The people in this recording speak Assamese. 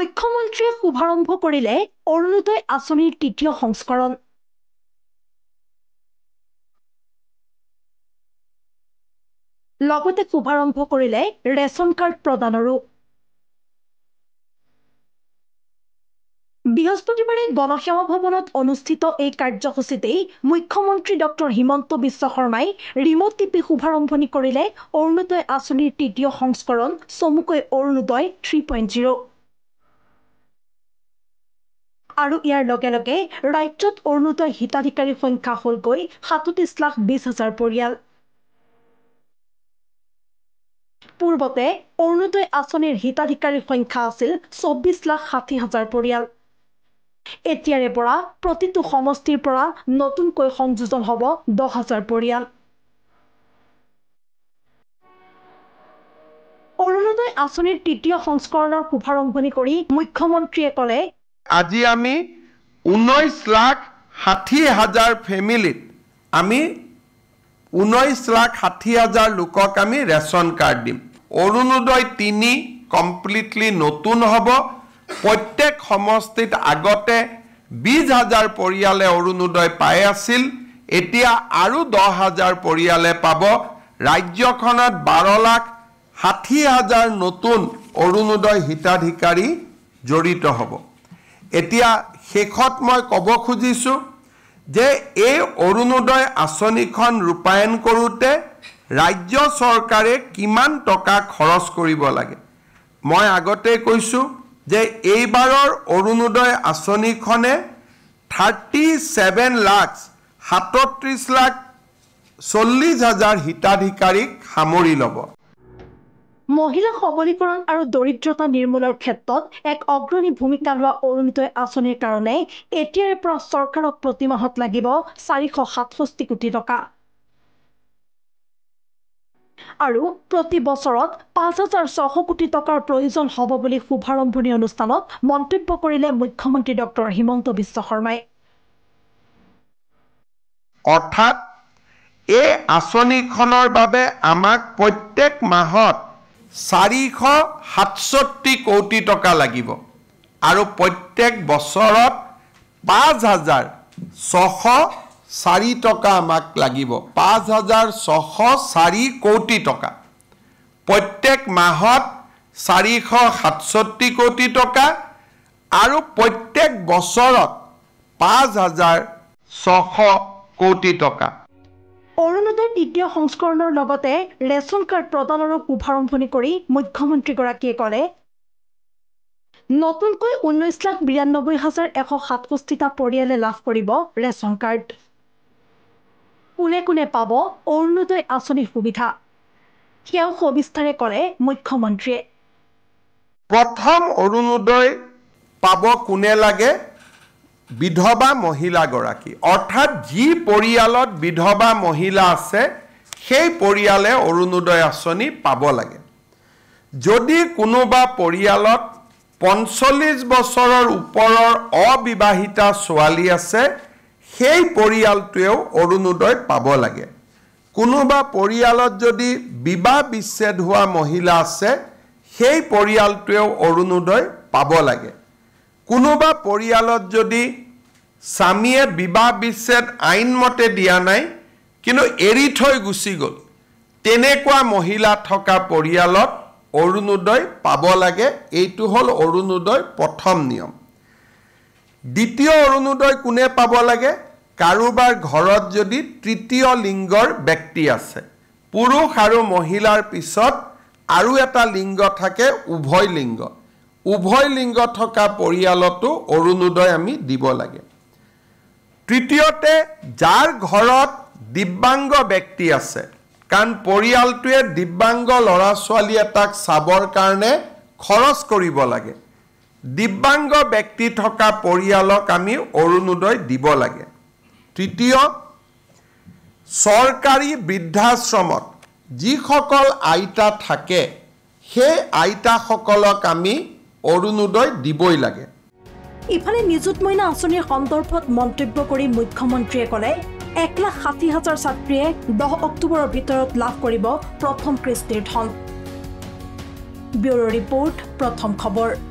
মুখ্যমন্ত্ৰীয়ে শুভাৰম্ভ কৰিলে অৰুণোদয় আঁচনিৰ তৃতীয় সংস্কৰণ লগতে শুভাৰম্ভ কৰিলে ৰেচন কাৰ্ড প্ৰদানৰো বৃহস্পতিবাৰে গণসেৱা ভৱনত অনুষ্ঠিত এই কাৰ্যসূচীতেই মুখ্যমন্ত্ৰী ডঃ হিমন্ত বিশ্ব শৰ্মাই ৰিম'ট টিপি শুভাৰম্ভণি কৰিলে অৰুণোদয় আঁচনিৰ তৃতীয় সংস্কৰণ চমুকৈ অৰুণোদয় থ্ৰী পইণ্ট জিৰ' আৰু ইয়াৰ লগে লগে ৰাজ্যত অৰুণোদয় হিতাধিকাৰীৰ সংখ্যা হলগৈ সাতত্ৰিশ লাখ বিছ হাজাৰ পৰিয়াল পূৰ্বতে অৰুণোদয় আঁচনিৰ হিতাধিকাৰীৰ সংখ্যা আছিল চৌব্বিছ লাখ ষাঠি হাজাৰ পৰিয়াল এতিয়াৰে পৰা প্ৰতিটো সমষ্টিৰ পৰা নতুনকৈ সংযোজন হ'ব দহ হাজাৰ পৰিয়াল অৰুণোদয় আঁচনিৰ তৃতীয় সংস্কৰণৰ শুভাৰম্ভণি কৰি মুখ্যমন্ত্ৰীয়ে ক'লে আজি আমি ঊনৈছ লাখ ষাঠি হাজাৰ ফেমিলিত আমি ঊনৈছ লাখ ষাঠি হাজাৰ লোকক আমি ৰেচন কাৰ্ড দিম অৰুণোদয় তিনি কমপ্লিটলি নতুন হ'ব প্ৰত্যেক সমষ্টিত আগতে বিছ হাজাৰ পৰিয়ালে অৰুণোদয় পাই আছিল এতিয়া আৰু দহ হাজাৰ পৰিয়ালে পাব ৰাজ্যখনত বাৰ লাখ ষাঠি হাজাৰ নতুন অৰুণোদয় হিতাধিকাৰী জড়িত হ'ব এতিয়া শেষত মই ক'ব খুজিছোঁ যে এই অৰুণোদয় আঁচনিখন ৰূপায়ণ কৰোঁতে ৰাজ্য চৰকাৰে কিমান টকা খৰচ কৰিব লাগে মই আগতে কৈছোঁ যে এইবাৰৰ অৰুণোদয় আঁচনিখনে থাৰ্টি ছেভেন লাখ সাতত্ৰিছ লাখ চল্লিছ হাজাৰ হিতাধিকাৰীক সামৰি ল'ব মহিলা সবলীকৰণ আৰু দৰিদ্ৰতা নিৰ্মূলৰ ক্ষেত্ৰত এক অগ্ৰণী ভূমিকা লোৱা অৰুণোদয় আঁচনিৰ কাৰণে এতিয়াৰে পৰা চৰকাৰক প্ৰতি মাহত লাগিব চাৰিশ সাতষষ্ঠি কোটি টকা আৰু প্ৰতি বছৰত পাঁচ হাজাৰ ছশ কোটি টকাৰ প্ৰয়োজন হ'ব বুলি শুভাৰম্ভণি অনুষ্ঠানত মন্তব্য কৰিলে মুখ্যমন্ত্ৰী ডক্টৰ হিমন্ত বিশ্ব শৰ্মাই অৰ্থাৎ এই আঁচনিখনৰ বাবে আমাক প্ৰত্যেক মাহত চাৰিশ সাতষষ্ঠি কোটি টকা লাগিব আৰু প্ৰত্যেক বছৰত পাঁচ হাজাৰ ছশ চাৰি টকা আমাক লাগিব পাঁচ হাজাৰ ছশ চাৰি কোটি টকা প্ৰত্যেক মাহত চাৰিশ সাতষষ্ঠি কোটি টকা আৰু প্ৰত্যেক বছৰত পাঁচ হাজাৰ ছশ কোটি টকা দ্বিতীয় সংস্কৰণৰ লগতে ৰেচন কাৰ্ড প্ৰদানৰ শুভাৰম্ভণি কৰি মুখ্যমন্ত্ৰীগৰাকীয়ে ক'লে নতুনকৈ ঊনৈছ লাখ বিৰান্নব্বৈ হাজাৰ এশ সাতষষ্ঠিটা পৰিয়ালে লাভ কৰিব ৰেচন কাৰ্ড কোনে কোনে পাব অৰুণোদয় আঁচনি সুবিধা সেয়াও সবিস্তাৰে ক'লে মুখ্যমন্ত্ৰীয়ে প্ৰথম অৰুণোদয় পাব কোনে লাগে বিধৱা মহিলাগৰাকী অৰ্থাৎ যি পৰিয়ালত বিধৱা মহিলা আছে সেই পৰিয়ালে অৰুণোদয় আঁচনি পাব লাগে যদি কোনোবা পৰিয়ালত পঞ্চল্লিছ বছৰৰ ওপৰৰ অবিবাহিতা ছোৱালী আছে সেই পৰিয়ালটোৱেও অৰুণোদয় পাব লাগে কোনোবা পৰিয়ালত যদি বিবাহ বিচ্ছেদ হোৱা মহিলা আছে সেই পৰিয়ালটোৱেও অৰুণোদয় পাব লাগে কোনোবা পৰিয়ালত যদি স্বামীয়ে বিবাহ বিচ্ছেদ আইনমতে দিয়া নাই কিন্তু এৰি থৈ গুচি গ'ল তেনেকুৱা মহিলা থকা পৰিয়ালত অৰুণোদয় পাব লাগে এইটো হ'ল অৰুণোদয় প্ৰথম নিয়ম দ্বিতীয় অৰুণোদয় কোনে পাব লাগে কাৰোবাৰ ঘৰত যদি তৃতীয় লিংগৰ ব্যক্তি আছে পুৰুষ আৰু মহিলাৰ পিছত আৰু এটা লিংগ থাকে উভয় লিংগত উভয় লিংগ থকা পৰিয়ালতো অৰুণোদয় আমি দিব লাগে তৃতীয়তে যাৰ ঘৰত দিব্যাংগ ব্যক্তি আছে কাৰণ পৰিয়ালটোৱে দিব্যাংগ ল'ৰা ছোৱালী এটাক চাবৰ কাৰণে খৰচ কৰিব লাগে দিব্যাংগ ব্যক্তি থকা পৰিয়ালক আমি অৰুণোদয় দিব লাগে তৃতীয় চৰকাৰী বৃদ্ধাশ্ৰমত যিসকল আইতা থাকে সেই আইতাসকলক আমি অৰুণোদয় দিবই লাগে ইফালে নিযুত মইনা আঁচনিৰ সন্দৰ্ভত মন্তব্য কৰি মুখ্যমন্ত্ৰীয়ে ক'লে এক লাখ ষাঠি হাজাৰ ছাত্ৰীয়ে দহ অক্টোবৰৰ ভিতৰত লাভ কৰিব প্ৰথম কৃষ্টিৰ ধন ব্যুৰ' ৰিপৰ্ট প্ৰথম খবৰ